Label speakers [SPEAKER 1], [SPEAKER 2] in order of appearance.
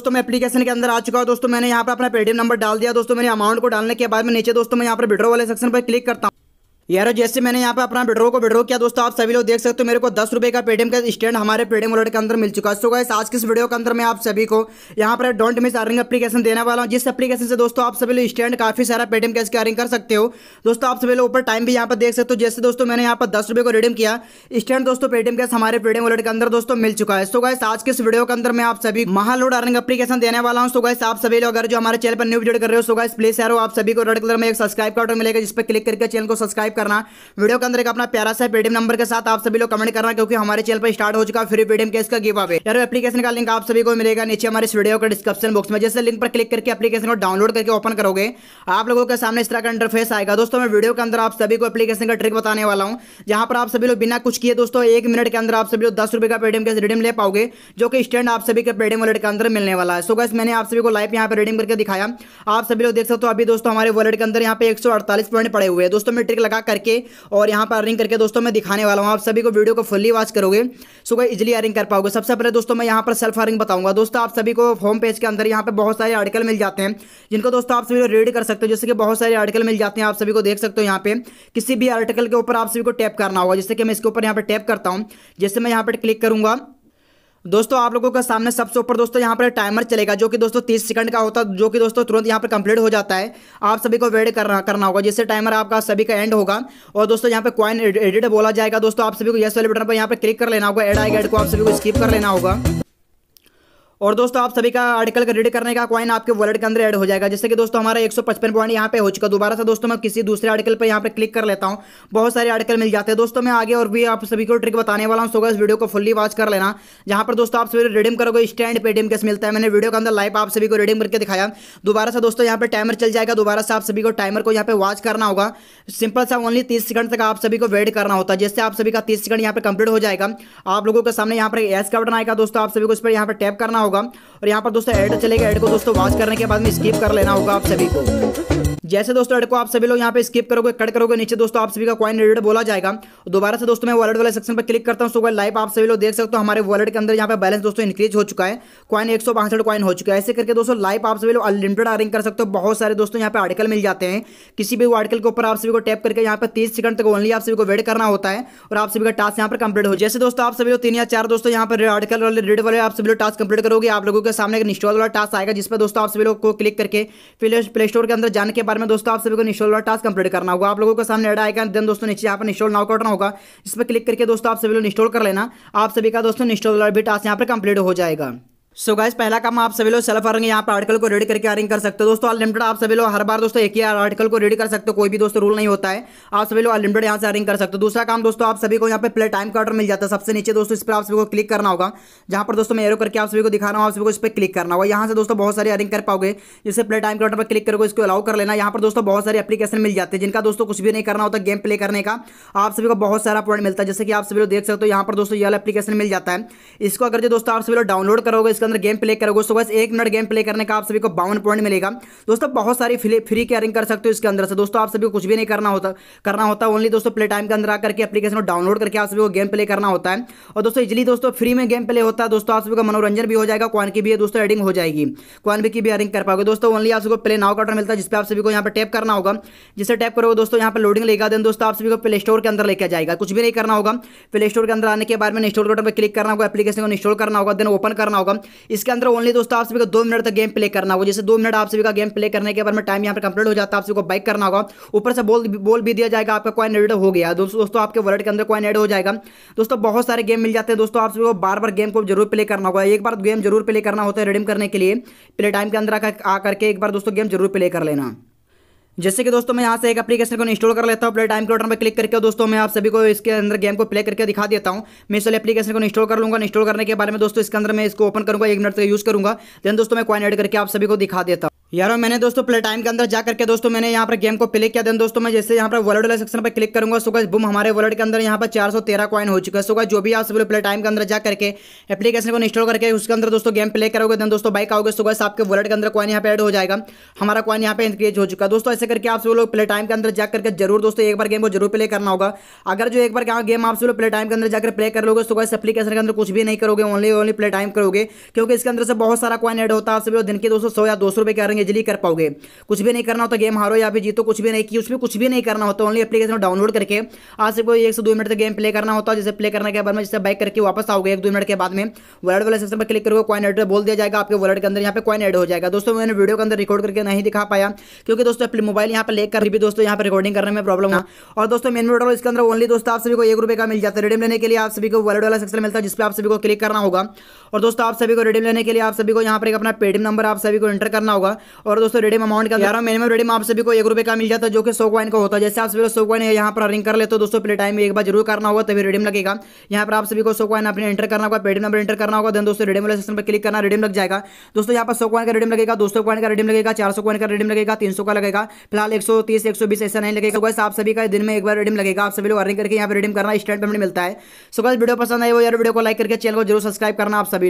[SPEAKER 1] दोस्तों मैं एप्लीकेशन के अंदर आ चुका हूँ दोस्तों मैंने यहाँ पर अपना पेटीएम नंबर डाल दिया दोस्तों मैंने अमाउंट को डालने के बाद में नीचे दोस्तों मैं यहाँ पर विड्रो वाले सेक्शन पर क्लिक करता हूँ यार जैसे मैंने यहाँ पे अपना विड्रो को विड्रो किया दोस्तों आप सभी लोग देख सकते हो मेरे को दस रुपए का पेटीएम का स्टैंड हमारे पेटीएम वॉलेट के अंदर मिल चुका है सो गाइस आज किस वीडियो के अंदर मैं आप सभी को यहाँ पर डोंट मिस अर्निंग एप्लीकेशन देने वाला हूँ जिस एप्लीकेशन से दोस्तों आप सभी लोग स्टैंड काफी सारा पेटीएम कैश की अर्निंग कर सकते हो दोस्तों आप सभी लोग ऊपर टाइम भी यहाँ पर देख सकते हो जैसे दोस्तों मैंने यहाँ पर दस रुपए को रिडीम किया स्टैंड दोस्तों पेटीएम कैश हमारे पेटीएम वॉलेट के अंदर दोस्तों मिल चुका है सो गाइस आज किस वीडियो के अंदर मैं आप सभी महालोड अर्निंग एप्लीकेशन देने वाला हूँ सो गाइस आप सभी लोग अगर जो हमारे चैनल पर न्यू वीडियो कर रहे हो सो गाइस प्लीज यार आप सभी को रेड कलर में एक सब्सक्राइब का ऑर्डर मिलेगा जिस पर क्लिक करके चैनल को सब्सक्राइब करना वीडियो के अंदर एक अपना प्यारा सा पेटीएम नंबर के साथ आप सभी लोग कमेंट करना क्योंकि हमारे चैनल पर स्टार्ट हो चुका फ्री पेटीएम केस का गिव अवे यार एप्लीकेशन का लिंक आप सभी को मिलेगा नीचे हमारे इस वीडियो का डिस्क्रिप्शन बॉक्स में जैसे लिंक पर क्लिक करके एप्लीकेशन को डाउनलोड करके ओपन करोगे आप लोगों के सामने इस तरह का इंटरफेस आएगा दोस्तों मैं वीडियो के अंदर आप सभी को एप्लीकेशन का ट्रिक बताने वाला हूँ जहां पर आप सभी लोग बिना कुछ किए दोस्तों एक मिनट के अंदर आप सभी लोग दस रुपए का पेटीएम कैसे रिडीम ले पाओगे जो कि स्टैंड आप सभी के पेटीएम वॉलेट के अंदर मिलने वाला है सो गैस मैंने आप सभी को लाइव यहाँ पर रिडीम करके दिखाया आप सभी लोग देख सकते हो अभी दोस्तों हमारे वॉलेट के अंदर यहाँ पे एक पॉइंट पड़े हुए हैं दोस्तों मैं ट्रिक लगा करके और यहाँ पर अर्निंग करके दोस्तों मैं दिखाने वाला हूँ आप सभी को वीडियो को फुल्ली वॉच करोगे सो गई इजिली अर्निंग कर पाओगे सबसे पहले दोस्तों मैं यहाँ पर सेल्फ अर्निंग बताऊँगा दोस्तों आप सभी को होम पेज के अंदर यहाँ पर बहुत सारे आर्टिकल मिल जाते हैं जिनको दोस्तों आप सभी को रीड कर सकते हो जैसे कि बहुत सारे आर्टिकल मिल जाते हैं आप सभी को देख सकते हो यहाँ पे किसी भी आर्टिकल के ऊपर आप सभी को टैप करना होगा जैसे कि मैं इसके ऊपर यहाँ पर टैप करता हूँ जैसे मैं यहाँ पर क्लिक करूँगा दोस्तों आप लोगों का सामने सबसे ऊपर दोस्तों यहाँ पर टाइमर चलेगा जो कि दोस्तों तीस सेकंड का होता है जो कि दोस्तों तुरंत यहाँ पर कंप्लीट हो जाता है आप सभी को वेट करना करना होगा जिससे टाइमर आपका सभी का एंड होगा और दोस्तों यहाँ पर कॉइन एडिट बोला जाएगा दोस्तों आप सभी को यस वाले बटन पर यहाँ पर क्लिक कर लेना होगा एड आएगा एड को आप सभी को स्किप कर लेना होगा और दोस्तों आप सभी का आर्टिकल का रीड करने का कॉइन आपके वॉलेट के अंदर ऐड हो जाएगा जैसे कि दोस्तों हमारा एक पॉइंट यहाँ पे हो चुका दोबारा से दोस्तों मैं किसी दूसरे आर्टिकल पर यहाँ पे क्लिक कर लेता हूँ बहुत सारे आर्टिकल मिल जाते हैं दोस्तों मैं आगे और भी आप सभी को ट्रिक बताने वाला हूँ सो इस वीडियो को फुल्ली वॉच कर लेना जहाँ पर दोस्तों आप सभी रिडीम करोगे स्टैंड पेटीएम कैसे मिलता है मैंने वीडियो के अंदर लाइव आप सभी को रिडीम करके दिखाया दोबारा से दोस्तों यहाँ पर टाइमर चल जाएगा दोबारा से आप सभी को टाइमर को यहाँ पे वॉच करना होगा सिंपल सा ओनली तीस सेकंड तक आप सभी को वेट करना होता है जिससे आप सभी का तीस सेकंड यहाँ पे कंप्लीट हो जाएगा आप लोगों के सामने यहाँ पर एस का बटन आएगा दोस्तों आप सभी को इस पर यहाँ पर टैप करना होगा होगा और यहाँ पर दोस्तों एड चलेगा एड को दोस्तों वॉच करने के बाद में स्किप कर लेना होगा आप सभी को जैसे दोस्तों एड को आप सभी लोग यहाँ पे स्किप करोगे कट करोगे नीचे दोस्तों आप सभी का कॉइन रेडेड बोला जाएगा दोबारा से दोस्तों मैं वॉलेट वाले सेक्शन पर क्लिक करता हूँ सुबह लाइव आप सभी लोग देख सकते हो हमारे वॉलेट के अंदर यहाँ पे बैलेंस दोस्तों इंक्रीज हो चुका है कॉइन एक सौ कॉइन हो चुका है ऐसे करके दोस्तों लाइव आप सभी लोग अनलिमिटेड अर्निंग कर सकते हो बहुत सारे दोस्तों यहाँ पे आर्टिकल मिल जाते हैं किसी भी आर्टिकल के ऊपर आप सभी को टैप करके यहाँ पर तीस सेकंड तक ओनली आप सभी को वेट करना होता है और आप सभी का टास्क यहाँ पर कंप्लीट हो जैसे दोस्तों आप सभी लोग तीन या चार दोस्तों यहाँ पर आर्टिकल वाले रेड वाले आप सभी लोग टास्क कंप्लीट करो दोगे आप लोगों के सामने एक इंस्टॉल वाला टास्क आएगा जिस पर दोस्तों आप सभी लोग को क्लिक करके प्ले प्ले स्टोर के अंदर जाने के बारे में दोस्तों आप सभी को इंस्टॉल वाला टास्क कंप्लीट करना होगा आप लोगों के सामने एड आएगा देन दोस्तों नीचे यहाँ पर इंस्टॉल नाउ करना होगा इस पर क्लिक करके दोस्तों आप सभी लोग इंस्टॉल कर लेना आप सभी का दोस्तों इंस्टॉल वाला भी टास्क यहाँ पर कंप्लीट हो जाएगा सो so गाइस पहला काम आप सभी लोग सेल्फ अर्निंग यहाँ पर आर्टिकल को रेड करके अर्निंग कर सकते हो दोस्तों अनलिमिटेड आप सभी लोग हर बार दोस्तों एक ही आर्टिकल को रेड कर सकते हो कोई भी दोस्तों रूल नहीं होता है आप सभी लोग अनलिमिटेड यहाँ से अर्निंग कर सकते हो दूसरा काम दोस्तों आप सभी को यहाँ पे प्ले टाइम कार्डर मिल जाता है सबसे नीचे दोस्तों इस पर आप सभी को क्लिक करना होगा जहाँ पर दोस्तों मैं एरो करके आप सभी को दिखा रहा हूँ आप सभी को इस पर क्लिक करना होगा यहाँ से दोस्तों बहुत सारी अर्निंग कर पाओगे जिससे प्ले टाइम कार्डर पर क्लिक करोगे इसको अलाउ कर लेना यहाँ पर दोस्तों बहुत सारे एप्लीकेशन मिल जाते हैं जिनका दोस्तों कुछ भी नहीं करना होता गेम प्ले करने का आप सभी को बहुत सारा पॉइंट मिलता है जैसे कि आप सभी लोग देख सकते हो यहाँ पर दोस्तों ये एप्लीकेशन मिल जाता है इसको अगर जो दोस्तों आप सभी लोग डाउनलोड करोगे इसका अंदर गेम प्ले करोगे दोस्तों बस एक मिनट गेम प्ले करने का आप सभी को बावन पॉइंट मिलेगा दोस्तों बहुत सारी फ्री कैरिंग कर सकते हो इसके अंदर से दोस्तों आप सभी को कुछ भी नहीं करना होता करना होता ओनली दोस्तों प्ले टाइम के अंदर आकर के अपलीकेशन को डाउनलोड करके आप सभी को गेम प्ले करना होता है और दोस्तों इजिली दोस्तों फ्री में गेम प्ले होता है दोस्तों आप सभी का मनोरंजन भी हो जाएगा कौन की भी दोस्तों एडिंग हो जाएगी कौन भी की भी अर्निंग कर पाओगे दोस्तों ओनली आप सभी को प्ले नाउ का मिलता है जिसपे आप सभी को यहाँ पर टैप करना होगा जिसे टैप करोगे दोस्तों यहाँ पर लोडिंग लेगा देन दोस्तों आप सभी को प्ले स्टोर के अंदर लेके जाएगा कुछ भी नहीं करना होगा प्ले स्टोर के अंदर आने के बाद में इंस्टॉल बटन पर क्लिक करना होगा एप्लीकेशन को इंस्टॉल करना होगा देन ओपन करना होगा इसके अंदर ओनली दोस्तों आप सभी को दो मिनट तक गेम प्ले करना होगा जैसे दो मिनट आप सभी का गेम प्ले करने के बाद में टाइम यहाँ पर कंप्लीट हो जाता है आप सभी को बाइक करना होगा ऊपर से बोल बोल भी दिया जाएगा आपका कॉइन एड हो गया दोस्तों आपके वर्ल्ड के अंदर कॉइन एड हो जाएगा दोस्तों बहुत सारे गेम मिल जाते हैं दोस्तों आप सभी को बार बार गेम को जरूर प्ले करना होगा एक बार गेम जरूर प्ले करना होता है रिडीम करने के लिए प्ले टाइम के अंदर आकर के एक बार दोस्तों गेम जरूर प्ले कर लेना जैसे कि दोस्तों मैं यहाँ से एक एप्लीकेशन को इंस्टॉल कर लेता हूँ प्ले टाइम के बटन पर क्लिक करके दोस्तों मैं आप सभी को इसके अंदर गेम को प्ले करके दिखा देता हूँ मैं इसलिए एप्लीकेशन को इंस्टॉल कर लूँगा इंस्टॉल करने के बारे में दोस्तों इसके अंदर मैं इसको ओपन करूँगा एक मिनट तक यूज़ करूँगा देन दोस्तों मैं क्वाइन एड करके आप सभी को दिखा देता हूँ यारो मैंने दोस्तों प्ले टाइम के अंदर जा करके दोस्तों मैंने यहाँ पर गेम को प्ले किया देन दोस्तों मैं जैसे यहाँ पर वर्ल्ड वाले सेक्शन पर क्लिक करूंगा सुबह बुम हमारे वर्ल्ड के अंदर यहाँ पर 413 कॉइन हो चुका है सुबह जो भी आप सब प्ले टाइम के अंदर जा करके एप्लीकेशन को इंस्टॉल करके उसके अंदर दोस्तों गेम प्ले करोगे देन दोस्तों बाइक आओगे सुबह से आपके वर्ल्ड के अंदर कॉइन यहाँ पर एड हो जाएगा हमारा कॉइन यहाँ पर इंक्रीज हो चुका है दोस्तों ऐसे करके आप सब लोग प्ले टाइम के अंदर जा करके जरूर दोस्तों एक बार गेम को जरूर प्ले करना होगा अगर जो एक बार गेम आप सब लोग प्ले टाइम के अंदर जाकर प्ले कर लोगे सुबह एप्लीकेशन के अंदर कुछ भी नहीं करोगे ओनली ओनली प्ले टाइम करोगे क्योंकि इसके अंदर से बहुत सारा कॉइन एड होता है आप सब लोग दिन के दोस्तों सौ या दो सौ रुपये करेंगे जल्दी कर पाओगे कुछ भी नहीं करना होता तो गेम हारो या फिर जीतो कुछ भी नहीं की उसमें कुछ भी नहीं करना होता ओनली एप्लीकेशन डाउनलोड करके आज से कोई एक से दो मिनट तक गेम प्ले करना होता है जैसे प्ले करने के बाद में जैसे बाइक करके वापस आओगे एक दो मिनट के बाद में वर्ड वाले सिस्टम पर क्लिक करोगे कॉइन एड बोल दिया जाएगा आपके वर्ड के अंदर यहाँ पे कॉइन एड हो जाएगा दोस्तों मैंने वीडियो के अंदर रिकॉर्ड करके नहीं दिखा पाया क्योंकि दोस्तों अपने मोबाइल यहाँ पर लेकर भी दोस्तों यहाँ पर रिकॉर्डिंग करने में प्रॉब्लम हुआ और दोस्तों मेन वीडियो इसके अंदर ओनली दोस्तों आप सभी को एक रुपये का मिल जाता है रिडीम लेने के लिए आप सभी को वर्ल्ड वाला सेक्शन मिलता है जिस पर आप सभी को क्लिक करना होगा और दोस्तों आप सभी को रिडीम लेने के लिए आप सभी को यहाँ पर एक अपना पेटीएम नंबर आप सभी को एंटर करना होगा और दोस्तों रिडीम अमाउंट का ग्यारह मिनिमम रिडीम आप सभी को एक रुपये का मिल जाता है जो कि सौ कॉइन का होता है जैसे आप सभी को सौ कॉइन यहाँ पर रिंग कर ले तो दोस्तों प्ले टाइम एक बार जरूर करना होगा तभी रिडीम लगेगा यहाँ पर आप सभी को सौ कॉइन अपने एंटर करना होगा पेटीएम नंबर एंटर करना होगा देन दोस्तों रिडीम वाले सेक्शन पर क्लिक करना रिडीम लग जाएगा दोस्तों यहाँ पर सौ कॉइन का रिडीम लगेगा दो सौ कॉइन का रिडीम लगेगा चार सौ कॉइन का रिडीम लगेगा तीन सौ का लगेगा फिलहाल एक सौ तीस एक सौ बीस ऐसा नहीं लगेगा बस आप सभी का दिन में एक बार रिडीम लगेगा आप सभी लोग अर्निंग करके यहाँ पर रिडीम करना स्टैंड पेमेंट मिलता है सो गल वीडियो पसंद आए वो यार वीडियो को लाइक करके चैनल को जरूर सब्सक्राइब करना आप सभी